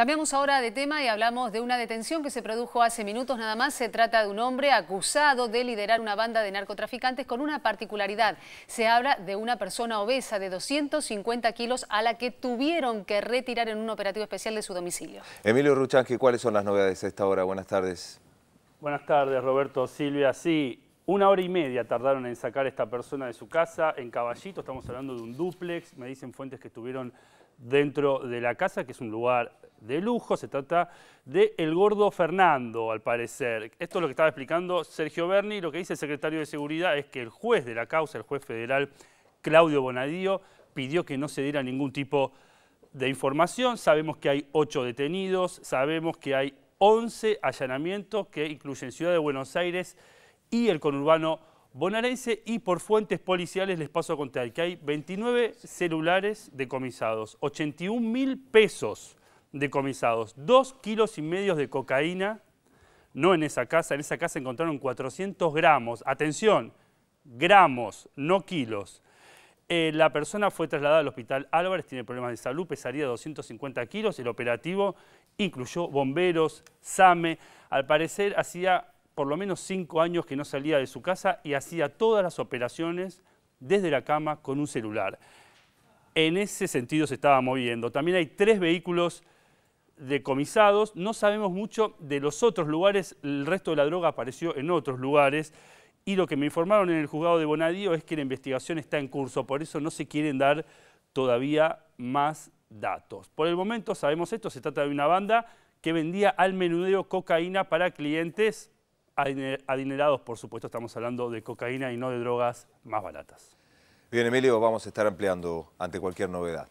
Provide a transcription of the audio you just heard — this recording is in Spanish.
Cambiamos ahora de tema y hablamos de una detención que se produjo hace minutos nada más. Se trata de un hombre acusado de liderar una banda de narcotraficantes con una particularidad. Se habla de una persona obesa de 250 kilos a la que tuvieron que retirar en un operativo especial de su domicilio. Emilio Ruchansky, ¿cuáles son las novedades a esta hora? Buenas tardes. Buenas tardes, Roberto, Silvia. Sí, una hora y media tardaron en sacar a esta persona de su casa en Caballito, estamos hablando de un duplex, me dicen fuentes que estuvieron dentro de la casa, que es un lugar de lujo. Se trata de El Gordo Fernando, al parecer. Esto es lo que estaba explicando Sergio Berni. Lo que dice el secretario de Seguridad es que el juez de la causa, el juez federal Claudio Bonadío, pidió que no se diera ningún tipo de información. Sabemos que hay ocho detenidos, sabemos que hay 11 allanamientos que incluyen Ciudad de Buenos Aires y el conurbano Bonarense y por fuentes policiales les paso a contar que hay 29 celulares decomisados, 81 mil pesos decomisados, 2 kilos y medio de cocaína, no en esa casa, en esa casa encontraron 400 gramos, atención, gramos, no kilos. Eh, la persona fue trasladada al hospital Álvarez, tiene problemas de salud, pesaría 250 kilos. El operativo incluyó bomberos, SAME. Al parecer hacía por lo menos cinco años que no salía de su casa y hacía todas las operaciones desde la cama con un celular. En ese sentido se estaba moviendo. También hay tres vehículos decomisados. No sabemos mucho de los otros lugares. El resto de la droga apareció en otros lugares. Y lo que me informaron en el juzgado de Bonadío es que la investigación está en curso. Por eso no se quieren dar todavía más datos. Por el momento sabemos esto. Se trata de una banda que vendía al menudeo cocaína para clientes adinerados, por supuesto estamos hablando de cocaína y no de drogas más baratas. Bien, Emilio, vamos a estar ampliando ante cualquier novedad.